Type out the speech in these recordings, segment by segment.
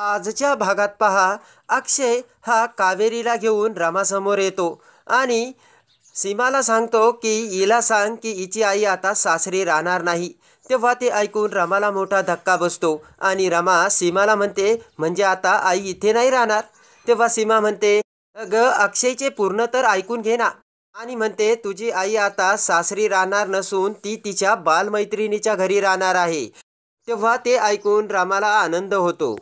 आजच्या भागात पहा अक्षय हा कावेरीला घेऊन रामासमोर येतो आणि सीमाला सांगतो की हिला सांग की हिची आई आता सासरी राहणार नाही तेव्हा ते ऐकून रामाला मोठा धक्का बसतो आणि रमा सीमाला म्हणते म्हणजे आता आई इथे नाही राहणार तेव्हा सीमा म्हणते ग अक्षयचे पूर्ण तर ऐकून घे ना आणि म्हणते तुझी आई आता सासरी राहणार नसून ती तिच्या बालमैत्रिणीच्या घरी राहणार आहे तेव्हा ते ऐकून रामाला आनंद होतो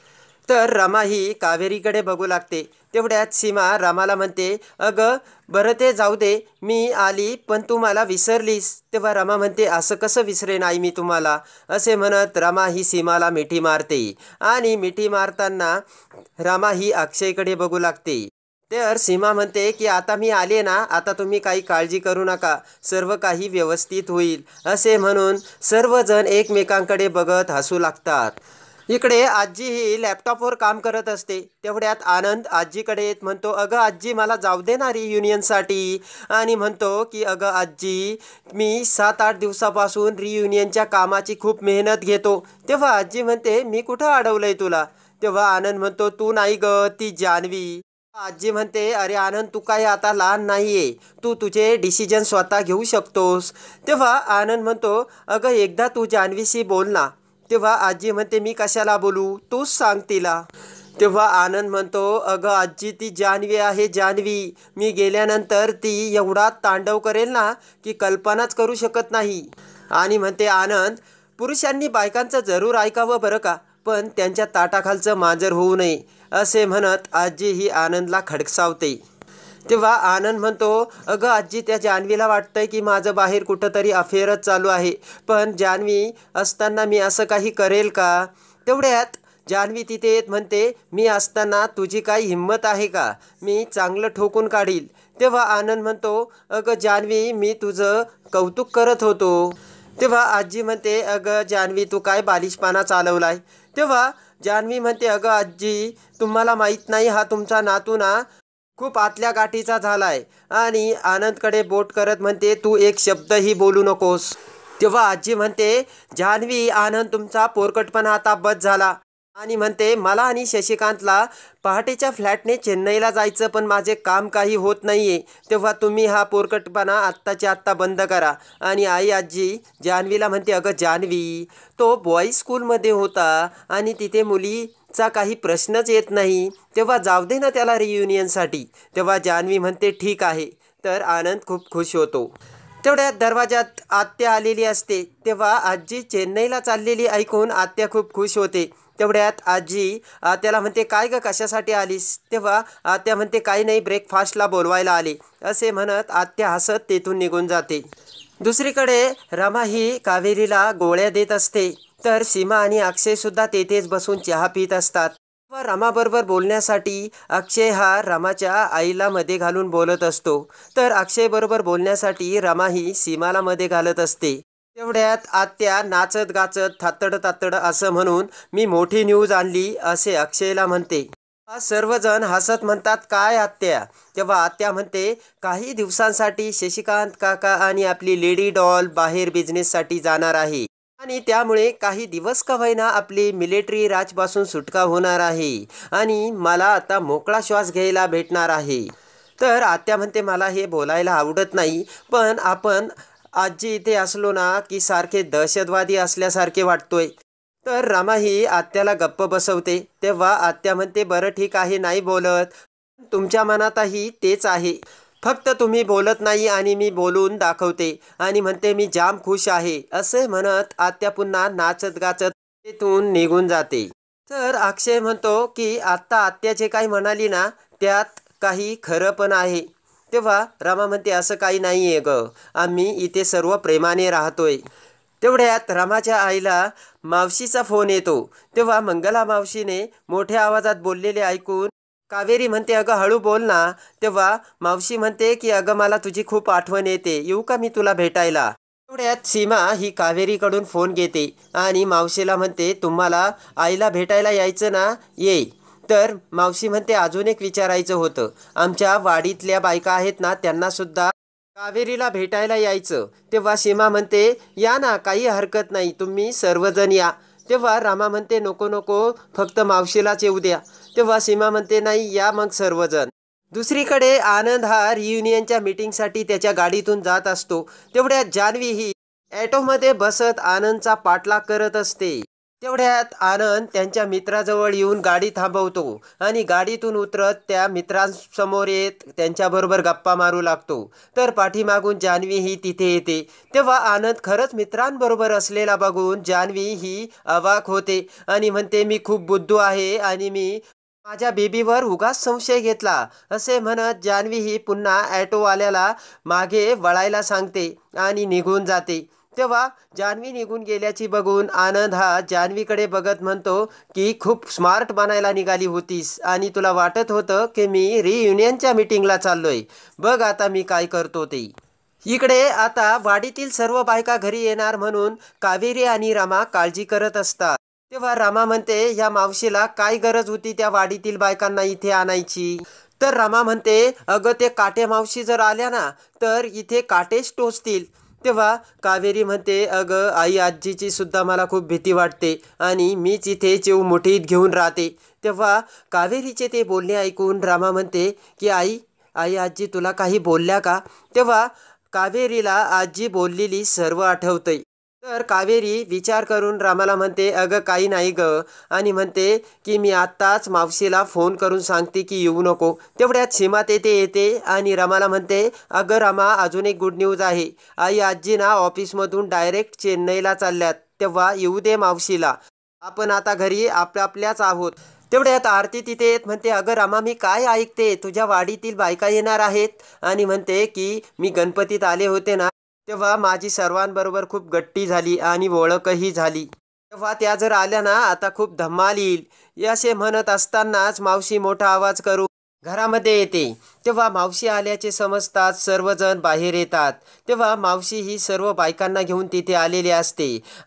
तर रमा ही कावेरीकडे बघू लागते तेवढ्यात सीमा रामाला म्हणते अगं बरं ते जाऊ दे मी आली पण तू मला विसरलीस तेव्हा रमा म्हणते असं कसं विसरेन नाही मी तुम्हाला असे म्हणत रमा ही सीमाला मिठी मारते आणि मिठी मारताना रमा ही अक्षयकडे बघू लागते तर सीमा म्हणते की आता मी आले ना आता तुम्ही काही काळजी करू नका सर्व काही व्यवस्थित होईल असे म्हणून सर्वजण एकमेकांकडे बघत हसू लागतात इकडे आजी ही लॅपटॉपवर काम करत असते तेवढ्यात आनंद आजीकडे येत म्हणतो अगं आजी मला जाऊ दे ना रियुनियनसाठी आणि म्हणतो की अगं आजी मी सात आठ दिवसापासून रियुनियनच्या कामाची खूप मेहनत घेतो तेव्हा आजी म्हणते मी कुठं अडवलंय तुला तेव्हा आनंद म्हणतो तू नाही ग ती जानवी आजी म्हणते अरे आनंद तू काय आता लहान नाही आहे तू तुझे डिसिजन स्वतः घेऊ शकतोस तेव्हा आनंद म्हणतो अगं एकदा तू जान्हवीशी बोल ना तेव्हा आजी म्हणते मी कशाला बोलू तूच सांग तिला तेव्हा आनंद म्हणतो अगं आजी ती जानवी आहे जान्हवी मी गेल्यानंतर ती एवढा तांडव करेल ना की कल्पनाच करू शकत नाही आणि म्हणते आनंद पुरुषांनी बायकांचं जरूर ऐकावं बरं का पण त्यांच्या ताटाखालचं मांजर होऊ नये असे म्हणत आजी ही आनंदला खडकसावते तेव्हा आनंद म्हणतो अगं आजी त्या जान्हवीला वाटतंय की माझं बाहेर कुठंतरी अफेअरच चालू आहे पण जान्हवी असताना मी असं काही करेल का तेवढ्यात जान्हवी तिथे येत म्हणते मी असताना तुझी काही हिंमत आहे का मी चांगलं ठोकून काढील तेव्हा आनंद म्हणतो अगं जान्हवी मी तुझं कौतुक करत होतो तेव्हा आजी म्हणते अगं जान्हवी तू काय बालिशपाना चालवलाय तेव्हा जान्हवी म्हणते अगं आजी तुम्हाला माहीत नाही हा तुमचा नातू ना खूप आतल्या गाठीचा झालाय आणि आनंदकडे बोट करत म्हणते तू एक शब्दही बोलू नकोस तेव्हा आजी म्हणते जान्हवी आनंद तुमचा पोरकटपणा आता बद झाला आणि म्हणते मला आणि शशिकांतला पहाटेच्या फ्लॅटने चेन्नईला जायचं पण माझे काम काही होत नाही आहे तेव्हा तुम्ही हा पोरकटपणा आत्ताच्या आत्ता बंद करा आणि आई आजी जान्हवीला म्हणते अगं जान्हवी तो बॉईज स्कूलमध्ये होता आणि तिथे मुली चा काही प्रश्नच येत नाही तेव्हा जाऊ दे ना त्याला रियुनियनसाठी तेव्हा जान्हवी म्हणते ठीक आहे तर आनंद खूप खुश होतो तेवढ्यात दरवाजात आत्या आलेली असते तेव्हा आजी चेन्नईला चाललेली ऐकून आत्या खूप खुश होते तेवढ्यात आजी आत्याला म्हणते काय ग कशासाठी आलीस तेव्हा आत्या म्हणते काही नाही ब्रेकफास्टला बोलवायला आले असे म्हणत आत्या हसत तेथून निघून जाते दुसरीकडे रमा ही कावेरीला गोळ्या देत असते तर सीमा आणि अक्षयसुद्धा तेथेच बसून चहा पित असतात व रमाबरोबर बोलण्यासाठी अक्षय हा रमाच्या आईला मध्ये घालून बोलत असतो तर अक्षयबरोबर बोलण्यासाठी रमा ही सीमाला मध्ये घालत असते तेवढ्यात आत्या नाचत गाचत थातड तातड असं म्हणून मी मोठी न्यूज आणली असे अक्षयला म्हणते आज सर्वजण हसत म्हणतात काय आत्या तेव्हा आत्या म्हणते काही दिवसांसाठी शशिकांत काका आणि आपली लेडी डॉल बाहेर बिझनेससाठी जाणार आहे आणि त्यामुळे काही दिवस का होईना आपली मिलिटरी राजपासून सुटका होणार आहे आणि मला आता मोकळा श्वास घ्यायला भेटणार आहे तर आत्या म्हणते मला हे बोलायला आवडत नाही पण आपण आजी इथे असलो ना की सारखे दहशतवादी असल्यासारखे वाटतोय तर रामा ही आत्याला गप्प बसवते तेव्हा आत्या म्हणते बरं ठीक आहे नाही बोलत तुमच्या मनातही तेच आहे फक्त तुम्ही बोलत नाही आणि मी बोलून दाखवते आणि म्हणते मी जाम खुश आहे असे म्हणत आत्या पुन्हा नाचत गाचत तिथून निघून जाते तर अक्षय म्हणतो की आत्ता आत्या जे काही म्हणाली ना त्यात काही खरं पण आहे तेव्हा रामा म्हणते असं काही नाही आहे ग आम्ही इथे सर्व प्रेमाने राहतोय तेवढ्यात रामाच्या आईला मावशीचा फोन येतो तेव्हा मंगला मावशीने मोठ्या आवाजात बोललेले ऐकून कावेरी म्हणते अगं हळू बोल ना तेव्हा मावशी म्हणते की अगं मला तुझी खूप आठवण येते येऊ का मी तुला भेटायला तेवढ्यात सीमा ही कावेरीकडून फोन घेते आणि मावशीला म्हणते तुम्हाला आईला भेटायला यायचं ना ये तर मावशी म्हणते अजून एक विचारायचं होतं आमच्या वाडीतल्या बायका आहेत ना त्यांना सुद्धा कावेरीला भेटायला यायचं तेव्हा सीमा म्हणते या ना काही हरकत नाही तुम्ही सर्वजण या तेव्हा रामा म्हणते नको नको फक्त मावशीलाच येऊ द्या तेव्हा सीमा म्हणते नाही या मग सर्वजण दुसरीकडे आनंद हा रियुनियनच्या मीटिंगसाठी त्याच्या गाडीतून जात असतो तेवढ्यात जान्हवी ही ॲटोमध्ये बसत आनंदचा पाठलाग करत असते तेवढ्यात आनंद त्यांच्या मित्राजवळ येऊन गाडी थांबवतो आणि गाडीतून उतरत त्या मित्रांसमोर येत त्यांच्याबरोबर गप्पा मारू लागतो तर पाठीमागून जान्हवी ही तिथे येते तेव्हा आनंद खरंच मित्रांबरोबर असलेला बघून जान्हवी ही अवाक होते आणि म्हणते मी खूप बुद्धू आहे आणि मी माझ्या बेबीवर उगाच संशय घेतला असे म्हणत जान्हवी ही पुन्हा ॲटोवाल्याला मागे वळायला सांगते आणि निघून जाते तेव्हा जान्हवी निघून गेल्याची बघून आनंद हा जान्हवीकडे बघत म्हणतो की खूप स्मार्ट बनायला निघाली होतीस आणि तुला वाटत होतं की मी रियुनियनच्या मिटिंगला चाललोय बघ आता मी काय करतो ते इकडे आता वाडीतील सर्व बायका घरी येणार म्हणून कावेरी आणि रमा काळजी करत असतात तेव्हा रामा म्हणते या मावशीला काय गरज होती त्या वाडीतील बायकांना इथे आणायची तर रामा म्हणते अगं ते काटे मावशी जर आल्या ना तर इथे काटेच टोचतील तेव्हा कावेरी म्हणते अगं आई आजीची सुद्धा मला खूप भीती वाटते आणि मीच इथे जेव मुठीत घेऊन राहते तेव्हा कावेरीचे ते बोलणे ऐकून रामा म्हणते की आई आई आजी तुला काही बोलल्या का तेव्हा कावेरीला आजी बोललेली सर्व आठवतंय तर कावेरी विचार करून रामाला म्हणते अगं काही नाही ग आणि म्हणते की मी आत्ताच मावशीला फोन करून सांगते की येऊ नको तेवढ्यात सीमा तेथे येते आणि रामाला म्हणते अगं रामा अजून एक गुड न्यूज आहे आई आजी ना ऑफिसमधून डायरेक्ट चेन्नईला चालल्यात तेव्हा येऊ दे मावशीला आपण आता घरी आपल्याच आहोत तेवढ्यात आरती तिथे येत म्हणते अगं रामा मी काय ऐकते तुझ्या वाडीतील बायका येणार आहेत आणि म्हणते की मी गणपतीत आले होते ना तेव्हा माझी सर्वांबरोबर खूप गट्टी झाली आणि ओळखही झाली तेव्हा त्या जर आल्या ना आता खूप धम्माल येईल असे म्हणत असतानाच मावशी मोठा आवाज करू घरामध्ये येते तेव्हा मावशी आल्याचे समजतात सर्वजण बाहेर येतात तेव्हा मावशी ही सर्व बायकांना घेऊन तिथे आलेली असते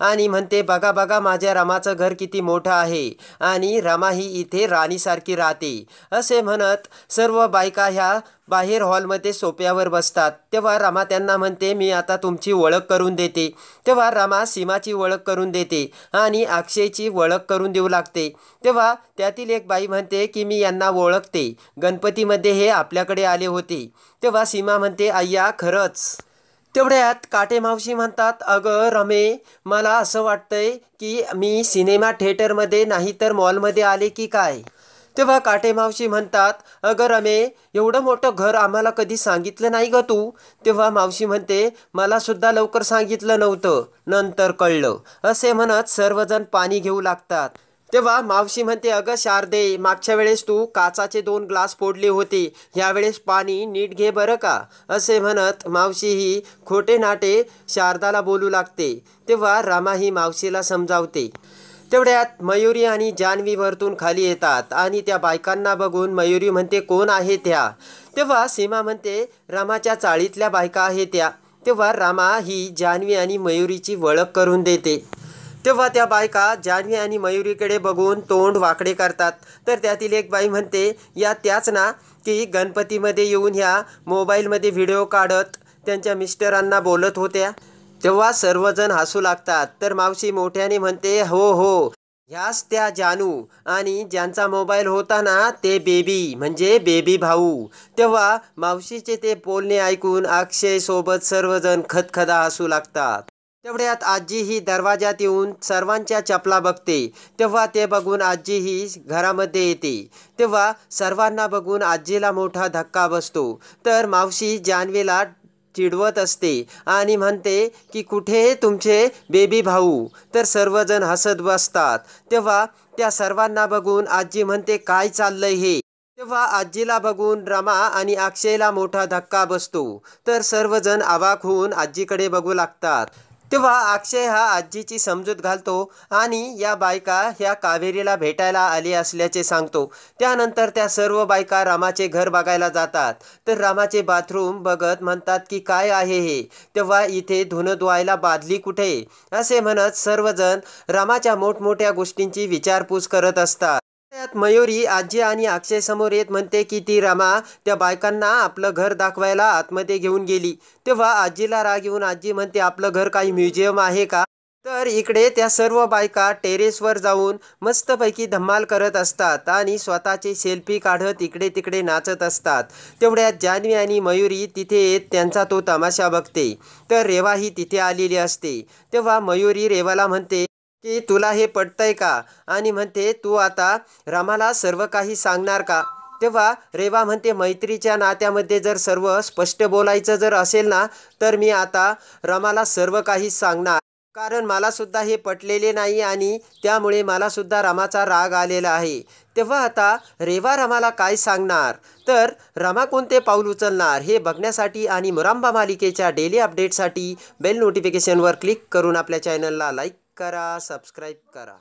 आणि म्हणते बघा बघा माझ्या रामाचं घर किती मोठं आहे आणि रामा ही इथे राणीसारखी राहते असे म्हणत सर्व बायका ह्या बाहेर हॉलमध्ये सोप्यावर बसतात तेव्हा रामा त्यांना म्हणते मी आता तुमची ओळख करून देते तेव्हा रामा सीमाची ओळख करून देते आणि अक्षयची ओळख करून देऊ लागते तेव्हा त्यातील एक बाई म्हणते की मी यांना ओळखते गणपतीमध्ये हे आपल्या आले होते तेव्हा सीमा म्हणते आय्या खरंच तेवढ्यात काटे मावशी म्हणतात अगं रमे मला असं वाटतंय की मी सिनेमा थिएटरमध्ये नाही तर मॉलमध्ये आले की काय तेव्हा काटे मावशी म्हणतात अगं रमे एवढं मोठं घर आम्हाला कधी सांगितलं नाही ग तू तेव्हा मावशी म्हणते मलासुद्धा लवकर सांगितलं नव्हतं नंतर कळलं असे म्हणत सर्वजण पाणी घेऊ लागतात तेव्हा मावशी म्हणते अगं शारदे मागच्या वेळेस तू काचाचे दोन ग्लास फोडले होते यावेळेस पाणी नीट घे बरं का असे म्हणत मावशी ही खोटे नाटे शारदाला बोलू लागते तेव्हा रामा ही मावशीला समजावते तेवढ्यात मयुरी आणि जान्हवी वरतून खाली येतात आणि त्या बायकांना बघून मयुरी म्हणते कोण आहे त्या तेव्हा सीमा म्हणते रामाच्या चाळीतल्या बायका आहे त्या तेव्हा रामा ही जान्हवी आणि मयुरीची वळख करून देते तेव्हा त्या बायका जान्हवी आणि मयुरीकडे बघून तोंड वाकडे करतात तर त्यातील एक बाई म्हणते या त्याच ना की गणपतीमध्ये येऊन ह्या मोबाईलमध्ये व्हिडिओ काढत त्यांच्या मिस्टरांना बोलत होत्या तेव्हा सर्वजण हसू लागतात तर मावशी मोठ्याने म्हणते हो हो ह्याच त्या जानू आणि ज्यांचा मोबाईल होता ना ते बेबी म्हणजे बेबी भाऊ तेव्हा मावशीचे ते बोलणे ऐकून अक्षयसोबत सर्वजण खदखदा हसू लागतात तेवढ्यात आजी ही दरवाजात येऊन सर्वांच्या चपला बघते तेव्हा ते बघून आजी ही घरामध्ये येते तेव्हा सर्वांना बघून आजीला मोठा धक्का बसतो तर मावशी जानवीला चिडवत असते आणि म्हणते की कुठे तुमचे बेबी भाऊ तर सर्वजण हसत बसतात तेव्हा त्या सर्वांना बघून आजी म्हणते काय चाललंय हे तेव्हा आजीला बघून रमा आणि अक्षयला मोठा धक्का बसतो तर सर्वजण आवाक होऊन आजीकडे बघू लागतात तेव्हा अक्षय हा आजीची समजूत घालतो आणि या बायका ह्या कावेरीला भेटायला आली असल्याचे सांगतो त्यानंतर त्या सर्व बायका रामाचे घर बघायला जातात तर रामाचे बाथरूम बघत म्हणतात की काय आहे हे तेव्हा इथे धुनं धुवायला बादली कुठे असे म्हणत सर्वजण रामाच्या मोठमोठ्या गोष्टींची विचारपूस करत असतात त्यात मयुरी आजी आणि अक्षय समोर येत म्हणते की ती रमा त्या बायकांना आपलं घर दाखवायला आतमध्ये घेऊन गेली तेव्हा आजीला राग येऊन आजी म्हणते आपलं घर काही म्युझियम आहे का तर इकडे त्या सर्व बायका टेरेसवर जाऊन मस्तपैकी धम्माल करत असतात आणि स्वतःचे सेल्फी काढत इकडे तिकडे नाचत असतात तेवढ्यात जान्हवी आणि मयुरी तिथे येत त्यांचा तो तमाशा बघते तर रेवा ही तिथे आलेली असते तेव्हा मयुरी रेवाला म्हणते की तुला हे पटतंय का आणि म्हणते तू आता रामाला सर्व काही सांगणार का तेव्हा रेवा म्हणते मैत्रीच्या नात्यामध्ये जर सर्व स्पष्ट बोलायचं जर असेल ना तर मी आता रमाला सर्व काही सांगणार कारण मलासुद्धा हे पटलेले नाही आणि त्यामुळे मलासुद्धा रामाचा राग आलेला आहे तेव्हा आता रेवा रमाला काय सांगणार तर रमा कोणते पाऊल उचलणार हे बघण्यासाठी आणि मुरांबा मालिकेच्या डेली अपडेटसाठी बेल नोटिफिकेशनवर क्लिक करून आपल्या चॅनलला लाईक करा सबस्क्राईब करा